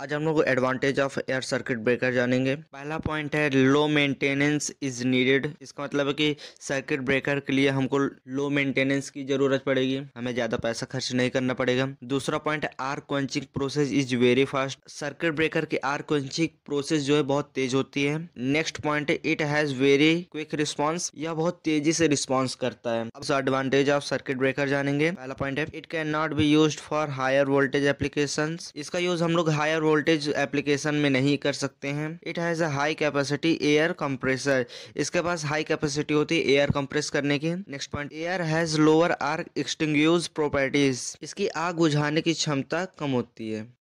आज हम लोग advantage of air circuit breaker जानेंगे पहला पॉइंट है लो मेंटेनेंस इज नीडेड इसका मतलब है कि सर्किट ब्रेकर के लिए हमको लो मेंटेनेंस की जरूरत पड़ेगी हमें ज़्यादा पैसा खर्च नहीं करना पड़ेगा दूसरा पॉइंट है arc quenching process is very fast circuit breaker की आर क्वेंचिंग प्रोसेस जो है बहुत तेज होती है नेक्स्ट पॉइंट है it has very quick response यह बहुत तेजी से रिस्पॉन्स करता है अब एडवांटेज ऑफ सर्किट ब्रेकर जानेंगे पहला पॉइंट है it can not be use for higher voltage application इसका यूज हम लोग हायर वोल्टेज एप्लीकेशन में नहीं कर सकते हैं it has a high capacity air compressor इसके पास हाई कैपेसिटी होती है एयर कंप्रेस करने की next point air has lower arc extinguishing properties इसकी आग बुझाने की क्षमता कम होती है